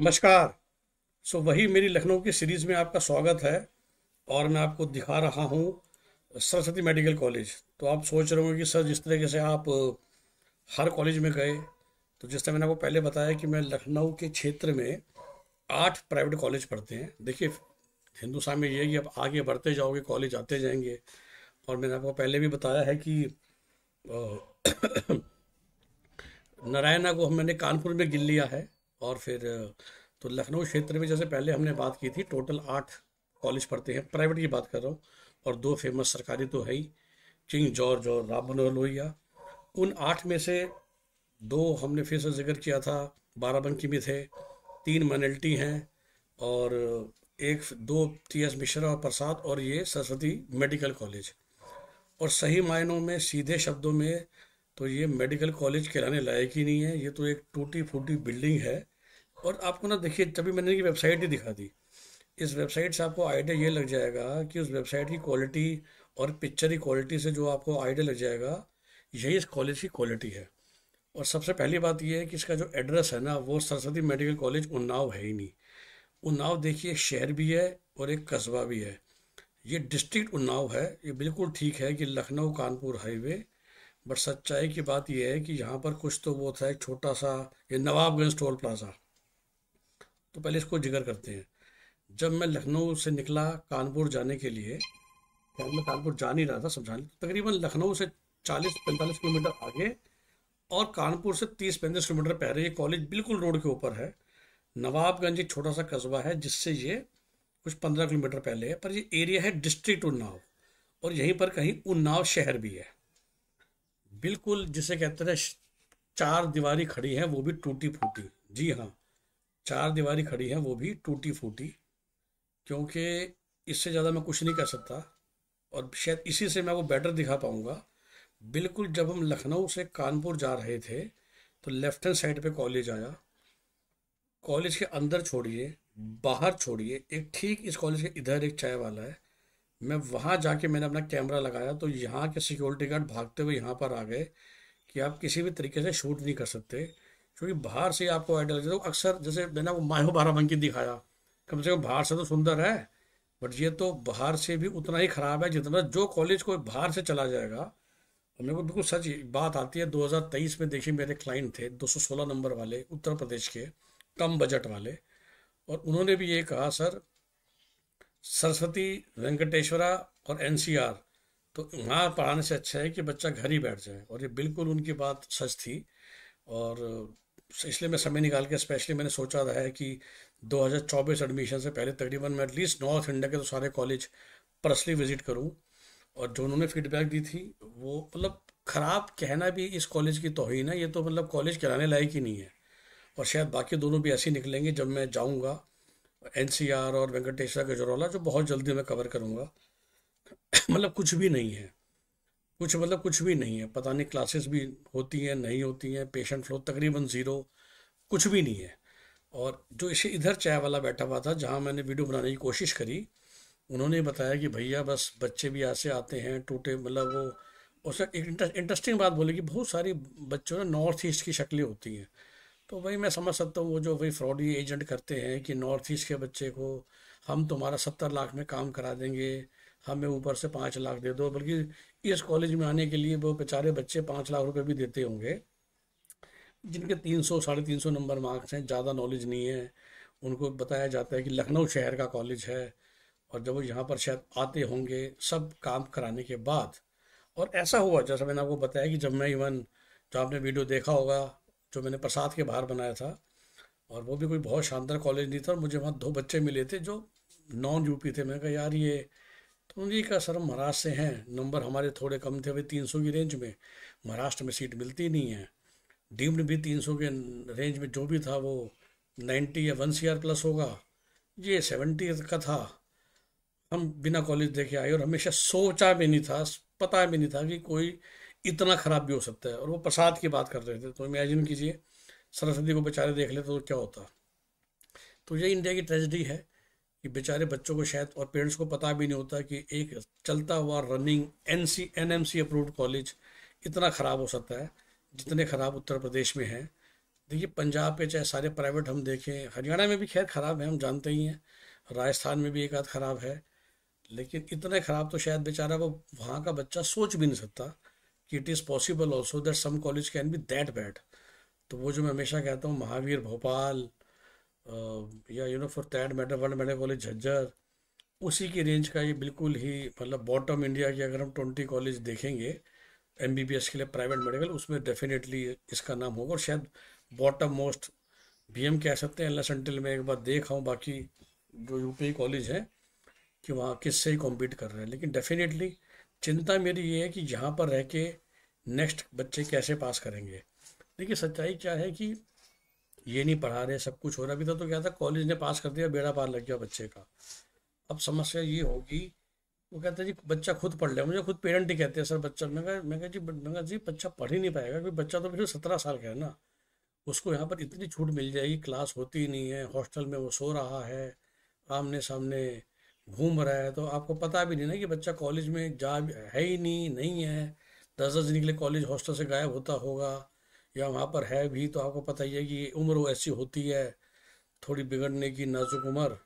नमस्कार सो वही मेरी लखनऊ की सीरीज में आपका स्वागत है और मैं आपको दिखा रहा हूँ सरस्वती मेडिकल कॉलेज तो आप सोच रहे होंगे कि सर जिस तरीके से आप हर कॉलेज में गए तो जिस तरह मैंने आपको पहले बताया कि मैं लखनऊ के क्षेत्र में आठ प्राइवेट कॉलेज पढ़ते हैं देखिए हिंदुस्तान में ये है कि आप आगे बढ़ते जाओगे कॉलेज आते जाएंगे और मैंने आपको पहले भी बताया है कि नारायणा को मैंने कानपुर में गिन लिया है और फिर तो लखनऊ क्षेत्र में जैसे पहले हमने बात की थी टोटल आठ कॉलेज पढ़ते हैं प्राइवेट की बात कर रहा हूँ और दो फेमस सरकारी तो है ही किंग जॉर्ज और राम मनोहर लोहिया उन आठ में से दो हमने फिर से जिक्र किया था बाराबंकी में थे तीन मनल्टी हैं और एक दो टी एस मिश्रा और प्रसाद और ये सरस्वती मेडिकल कॉलेज और सही मायनों में सीधे शब्दों में तो ये मेडिकल कॉलेज कहलाने लायक ही नहीं है ये तो एक टूटी फूटी बिल्डिंग है और आपको ना देखिए तभी मैंने ये वेबसाइट ही दिखा दी इस वेबसाइट से आपको आइडिया ये लग जाएगा कि उस वेबसाइट की क्वालिटी और पिक्चर की क्वालिटी से जो आपको आइडिया लग जाएगा यही इस कॉलेज की क्वालिटी है और सबसे पहली बात यह है कि इसका जो एड्रेस है ना वो सरस्वती मेडिकल कॉलेज उन्नाव है ही नहीं उन्नाव देखिए एक शहर भी है और एक कस्बा भी है ये डिस्ट्रिक्ट उन्नाव है ये बिल्कुल ठीक है कि लखनऊ कानपुर हाईवे बट सच्चाई की बात यह है कि यहाँ पर कुछ तो वो था एक छोटा सा ये नवाबगंज टोल प्लाजा तो पहले इसको जिक्र करते हैं जब मैं लखनऊ से निकला कानपुर जाने के लिए खैर मैं कानपुर जा नहीं रहा था समझाने तकरीबन लखनऊ से चालीस पैंतालीस किलोमीटर आगे और कानपुर से तीस पैंतीस किलोमीटर पहले ये कॉलेज बिल्कुल रोड के ऊपर है नवाबगंज एक छोटा सा कस्बा है जिससे ये कुछ पंद्रह किलोमीटर पहले है पर ये एरिया है डिस्ट्रिक्ट उन्नाव और यहीं पर कहीं उन्नाव शहर भी है बिल्कुल जिसे कहते हैं चार दीवारी खड़ी है वो भी टूटी फूटी जी हाँ चार दीवारी खड़ी है वो भी टूटी फूटी क्योंकि इससे ज़्यादा मैं कुछ नहीं कर सकता और शायद इसी से मैं वो बेटर दिखा पाऊँगा बिल्कुल जब हम लखनऊ से कानपुर जा रहे थे तो लेफ्ट हैंड साइड पे कॉलेज आया कॉलेज के अंदर छोड़िए बाहर छोड़िए एक ठीक इस कॉलेज के इधर एक चाय वाला है मैं वहाँ जाके मैंने अपना कैमरा लगाया तो यहाँ के सिक्योरिटी गार्ड भागते हुए यहाँ पर आ गए कि आप किसी भी तरीके से शूट नहीं कर सकते क्योंकि बाहर से आपको आइडिया लगता तो अक्सर जैसे मैंने वो मायो बाराबंकी दिखाया कम से कम बाहर से तो सुंदर है बट ये तो बाहर से भी उतना ही ख़राब है जितना जो कॉलेज कोई बाहर से चला जाएगा और मेरे को बिल्कुल सच बात आती है 2023 में देखिए मेरे क्लाइंट थे 216 नंबर वाले उत्तर प्रदेश के कम बजट वाले और उन्होंने भी ये कहा सर सरस्वती वेंकटेश्वरा और एनसीआर तो वहाँ पढ़ाने से अच्छा है कि बच्चा घर ही बैठ जाए और ये बिल्कुल उनकी बात सच थी और इसलिए मैं समय निकाल के स्पेशली मैंने सोचा रहा है कि 2024 एडमिशन से पहले तकरीबन मैं एटलीस्ट नॉर्थ इंडिया के तो सारे कॉलेज पर्सनली विजिट करूं और जो उन्होंने फीडबैक दी थी वो मतलब ख़राब कहना भी इस कॉलेज की तोहन है ये तो मतलब कॉलेज कहलाने लायक ही नहीं है और शायद बाकी दोनों भी ऐसे निकलेंगे जब मैं जाऊँगा एन और वेंकटेश्वर गजरौला जो बहुत जल्दी मैं कवर करूँगा मतलब कुछ भी नहीं है कुछ मतलब कुछ भी नहीं है पता नहीं क्लासेस भी होती हैं नहीं होती हैं पेशेंट फ्लो तकरीबन ज़ीरो कुछ भी नहीं है और जो इसे इधर चाय वाला बैठा हुआ था जहाँ मैंने वीडियो बनाने की कोशिश करी उन्होंने बताया कि भैया बस बच्चे भी ऐसे आते हैं टूटे मतलब वो उसका एक इंटरेस्टिंग बात बोले कि बहुत सारी बच्चों ने नॉर्थ ईस्ट की शक्लें होती हैं तो वही मैं समझ सकता हूँ वो जो वही फ्रॉडी एजेंट करते हैं कि नॉर्थ ईस्ट के बच्चे को हम तुम्हारा सत्तर लाख में काम करा देंगे हमें ऊपर से पाँच लाख दे दो बल्कि इस कॉलेज में आने के लिए वो बेचारे बच्चे पाँच लाख रुपए भी देते होंगे जिनके तीन सौ साढ़े तीन सौ नंबर मार्क्स हैं ज़्यादा नॉलेज नहीं है उनको बताया जाता है कि लखनऊ शहर का कॉलेज है और जब वो यहाँ पर शायद आते होंगे सब काम कराने के बाद और ऐसा हुआ जैसा मैंने आपको बताया कि जब मैं इवन जो आपने वीडियो देखा होगा जो मैंने प्रसाद के बाहर बनाया था और वो भी कोई बहुत शानदार कॉलेज नहीं था और मुझे वहाँ दो बच्चे मिले थे जो नॉन यूपी थे मैंने कहा यार ये तो उन्हीं कहा सर हम महाराष्ट्र से हैं नंबर हमारे थोड़े कम थे भाई तीन सौ की रेंज में महाराष्ट्र में सीट मिलती नहीं है डीम्ड भी तीन सौ के रेंज में जो भी था वो नाइन्टी या वन सी आर प्लस होगा ये सेवेंटी का था हम बिना कॉलेज देखे आए और हमेशा सोचा भी नहीं था पता भी नहीं था कि कोई इतना ख़राब भी हो सकता है और वो प्रसाद की बात कर रहे थे तो इमेजिन कीजिए सरस्वती को बेचारे देख लेते तो क्या होता तो ये इंडिया की ट्रेजिडी है कि बेचारे बच्चों को शायद और पेरेंट्स को पता भी नहीं होता कि एक चलता हुआ running N C N M C approved college इतना ख़राब हो सकता है जितने ख़राब उत्तर प्रदेश में हैं देखिए पंजाब के चाहे सारे प्राइवेट हम देखें हरियाणा में भी खैर ख़राब है हम जानते ही हैं राजस्थान में भी एक आध ख़राब है लेकिन इतने ख़राब तो शायद बेचारा वो वहाँ का बच्चा सोच भी नहीं सकता कि it is possible also that some college can be that bad तो वो जो मैं हमेशा कहता हूँ महावीर भोपाल या you know for that matter world medical college Jhajjar उसी की रेंज का ये बिल्कुल ही मतलब बॉटम इंडिया की अगर हम ट्वेंटी कॉलेज देखेंगे एम बी बी एस के लिए प्राइवेट मेडिकल उसमें डेफिनेटली इसका नाम होगा और शायद बॉटम मोस्ट बी एम कह सकते हैं अल्लाह सेंटल में एक बार देख आऊँ हूँ बाकी जो यूपी कॉलेज हैं कि वहाँ किससे ही कॉम्पीट कर रहे हैं लेकिन डेफिनेटली चिंता मेरी ये है कि यहाँ पर रह के नेक्स्ट बच्चे कैसे पास करेंगे देखिए सच्चाई क्या है कि ये नहीं पढ़ा रहे सब कुछ हो रहा भी तो, तो क्या था कॉलेज ने पास कर दिया बेड़ा पार लग गया बच्चे का अब समस्या ये होगी वो कहते हैं जी बच्चा खुद पढ़ ले मुझे खुद पेरेंट ही कहते हैं सर बच्चा मैं कहा मैं कहा जी मैं कहा जी बच्चा पढ़ ही नहीं पाएगा क्योंकि बच्चा तो फिर सत्रह साल का है ना उसको यहाँ पर इतनी छूट मिल जाएगी क्लास होती नहीं है हॉस्टल में वो सो रहा है आमने सामने घूम रहा है तो आपको पता भी नहीं ना कि बच्चा कॉलेज में जा है ही नहीं नहीं है दस दस दिन के लिए कॉलेज हॉस्टल से गायब होता होगा या वहाँ पर है भी तो आपको पता ही है कि उम्र वो ऐसी होती है थोड़ी बिगड़ने की नाजुक उम्र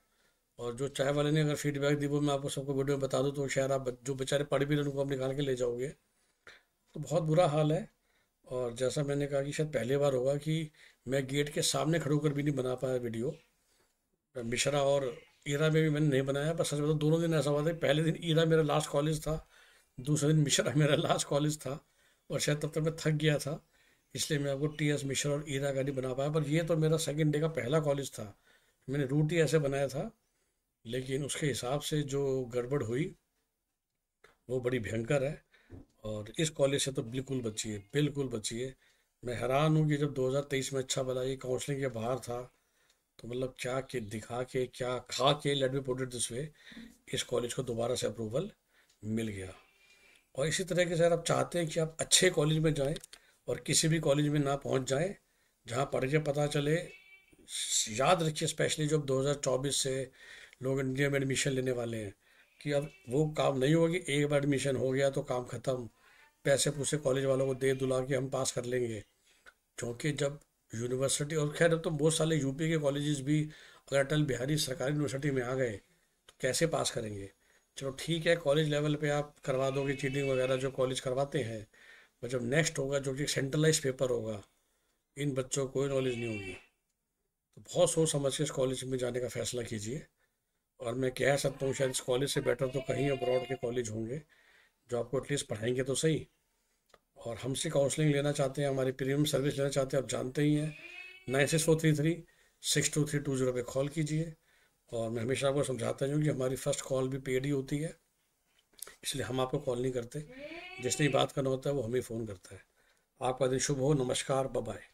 और जो चाय वाले ने अगर फीडबैक दी वो मैं आपको सबको वीडियो में बता दूँ तो शायद आप जो बेचारे पढ़ भी रहे उनको आप निकाल के ले जाओगे तो बहुत बुरा हाल है और जैसा मैंने कहा कि शायद पहली बार होगा कि मैं गेट के सामने खड़े होकर भी नहीं बना पाया वीडियो मिश्रा और ईरा में भी मैंने नहीं बनाया पर सच बताऊँ दोनों दिन ऐसा हुआ था पहले दिन ईरा मेरा लास्ट कॉलेज था दूसरे दिन मिश्रा मेरा लास्ट कॉलेज था और शायद तब तक मैं थक गया था इसलिए मैं आपको टी एस मिश्रा और ईरा का नहीं बना पाया पर ये तो मेरा सेकेंड डे का पहला कॉलेज था मैंने रूट ही ऐसे बनाया था लेकिन उसके हिसाब से जो गड़बड़ हुई वो बड़ी भयंकर है और इस कॉलेज से तो बिल्कुल बचिए बिल्कुल बचिए मैं हैरान हूँ कि जब 2023 में अच्छा बना ये काउंसलिंग के बाहर था तो मतलब क्या के दिखा के क्या खा के let be potted this way इस कॉलेज को दोबारा से अप्रूवल मिल गया और इसी तरह के सर आप चाहते हैं कि आप अच्छे कॉलेज में जाएं और किसी भी कॉलेज में ना पहुंच जाएं जहां पढ़ के पता चले याद रखिए स्पेशली जो 2024 से लोग इंडिया में एडमिशन लेने वाले हैं कि अब वो काम नहीं होगी एक बार एडमिशन हो गया तो काम ख़त्म पैसे पूसे कॉलेज वालों को दे दुला के हम पास कर लेंगे क्योंकि जब यूनिवर्सिटी और खैर अब तो बहुत सारे यूपी के कॉलेजेस भी अगर अटल बिहारी सरकारी यूनिवर्सिटी में आ गए तो कैसे पास करेंगे चलो ठीक है कॉलेज लेवल पे आप करवा दोगे चीटिंग वगैरह जो कॉलेज करवाते हैं पर जब नेक्स्ट होगा जो कि सेंट्रलाइज पेपर होगा इन बच्चों को कोई नॉलेज नहीं होगी तो बहुत सोच समझ के इस कॉलेज में जाने का फैसला कीजिए और मैं कह सकता हूँ शायद इस कॉलेज से बेटर तो कहीं अब्रॉड के कॉलेज होंगे जो आपको एटलीस्ट पढ़ाएंगे तो सही और हमसे काउंसलिंग लेना चाहते हैं हमारी प्रीमियम सर्विस लेना चाहते हैं आप जानते ही हैं nine six four three three six two three two zero पर कॉल कीजिए और मैं हमेशा आपको समझाता हूँ कि हमारी फ़र्स्ट कॉल भी पेड ही होती है इसलिए हम आपको कॉल नहीं करते जिसने बात करना होता है वो हमें फ़ोन करता है आपका दिन शुभ हो नमस्कार बाय